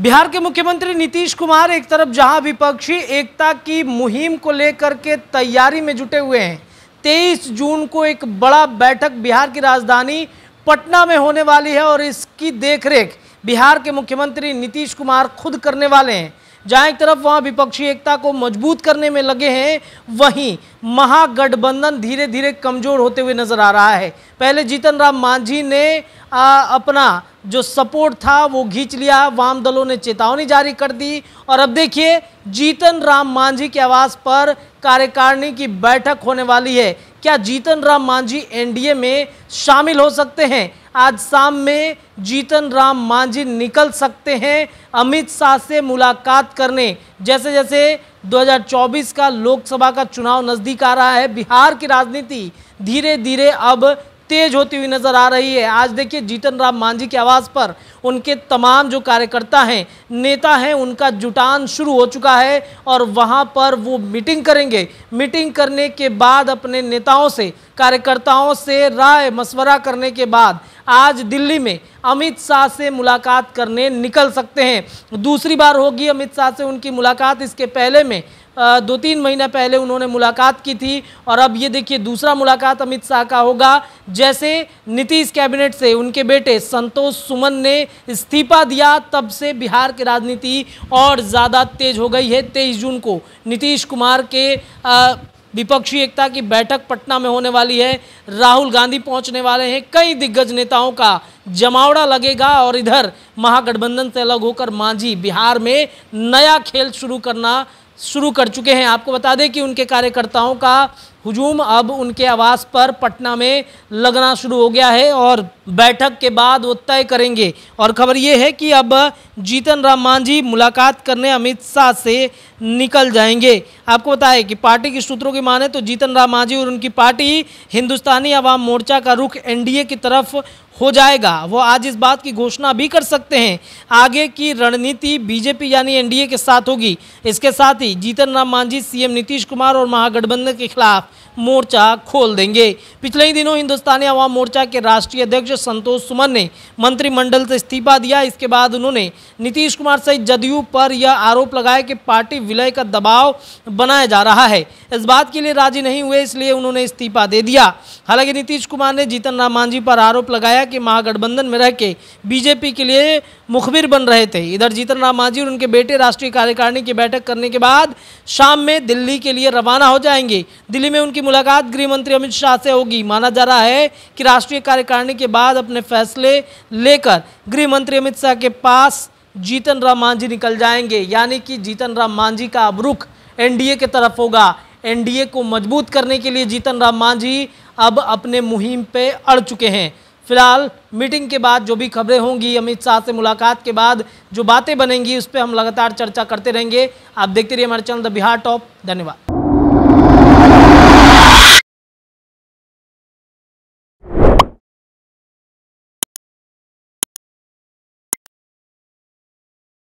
बिहार के मुख्यमंत्री नीतीश कुमार एक तरफ जहां विपक्षी एकता की मुहिम को लेकर के तैयारी में जुटे हुए हैं 23 जून को एक बड़ा बैठक बिहार की राजधानी पटना में होने वाली है और इसकी देखरेख बिहार के मुख्यमंत्री नीतीश कुमार खुद करने वाले हैं जहां एक तरफ वहां विपक्षी एकता को मजबूत करने में लगे हैं वहीं महागठबंधन धीरे धीरे कमजोर होते हुए नजर आ रहा है पहले जीतन राम मांझी ने आ, अपना जो सपोर्ट था वो घींच लिया वाम दलों ने चेतावनी जारी कर दी और अब देखिए जीतन राम मांझी की आवास पर कार्यकारिणी की बैठक होने वाली है क्या जीतन राम मांझी एनडीए में शामिल हो सकते हैं आज शाम में जीतन राम मांझी निकल सकते हैं अमित शाह से मुलाकात करने जैसे जैसे 2024 का लोकसभा का चुनाव नज़दीक आ रहा है बिहार की राजनीति धीरे धीरे अब तेज होती हुई नजर आ रही है आज देखिए जीतन राम मांझी की आवाज़ पर उनके तमाम जो कार्यकर्ता हैं नेता हैं उनका जुटान शुरू हो चुका है और वहां पर वो मीटिंग करेंगे मीटिंग करने के बाद अपने नेताओं से कार्यकर्ताओं से राय मशवरा करने के बाद आज दिल्ली में अमित शाह से मुलाकात करने निकल सकते हैं दूसरी बार होगी अमित शाह से उनकी मुलाकात इसके पहले में दो तीन महीना पहले उन्होंने मुलाकात की थी और अब ये देखिए दूसरा मुलाकात अमित शाह का होगा जैसे नीतीश कैबिनेट से उनके बेटे संतोष सुमन ने इस्तीफा दिया तब से बिहार की राजनीति और ज़्यादा तेज हो गई है तेईस जून को नीतीश कुमार के आ, विपक्षी एकता की बैठक पटना में होने वाली है राहुल गांधी पहुंचने वाले हैं कई दिग्गज नेताओं का जमावड़ा लगेगा और इधर महागठबंधन से अलग होकर मांझी बिहार में नया खेल शुरू करना शुरू कर चुके हैं आपको बता दें कि उनके कार्यकर्ताओं का हुजूम अब उनके आवास पर पटना में लगना शुरू हो गया है और बैठक के बाद वो तय करेंगे और खबर ये है कि अब जीतन राम मांझी मुलाकात करने अमित शाह से निकल जाएंगे आपको बताए कि पार्टी के सूत्रों की माने तो जीतन राम मांझी और उनकी पार्टी हिंदुस्तानी अवाम मोर्चा का रुख एनडीए की तरफ हो जाएगा वो आज इस बात की घोषणा भी कर सकते हैं आगे की रणनीति बीजेपी यानी एनडीए के साथ होगी इसके साथ ही जीतन राम मांझी सीएम नीतीश कुमार और महागठबंधन के खिलाफ मोर्चा खोल देंगे पिछले ही दिनों हिंदुस्तानी अवाम मोर्चा के राष्ट्रीय अध्यक्ष संतोष सुमन ने मंत्रिमंडल से इस्तीफा दिया इसके बाद उन्होंने नीतीश कुमार सहित जदयू पर यह आरोप लगाया कि पार्टी विलय का दबाव बनाया जा रहा है इस बात के लिए राजी नहीं हुए इसलिए उन्होंने इस्तीफा दे दिया हालांकि नीतीश कुमार ने जीतन राम मांझी पर आरोप लगाया कि महागठबंधन में रह के बीजेपी के लिए मुखबिर बन रहे थे इधर जीतन राम मांझी और उनके बेटे राष्ट्रीय कार्यकारिणी की बैठक करने के बाद शाम में दिल्ली के लिए रवाना हो जाएंगे दिल्ली में उनकी मुलाकात गृह मंत्री अमित शाह से होगी माना जा रहा है कि राष्ट्रीय कार्यकारिणी के बाद अपने फैसले लेकर गृह मंत्री अमित शाह के पास जीतन राम मांझी निकल जाएंगे यानी कि जीतन राम मांझी का अब रुख एनडीए के तरफ होगा एनडीए को मजबूत करने के लिए जीतन राम मांझी अब अपने मुहिम पे अड़ चुके हैं फिलहाल मीटिंग के बाद जो भी खबरें होंगी अमित शाह से मुलाकात के बाद जो बातें बनेंगी उस पर हम लगातार चर्चा करते रहेंगे आप देखते रहिए हमारे चैनल द बिहार टॉप धन्यवाद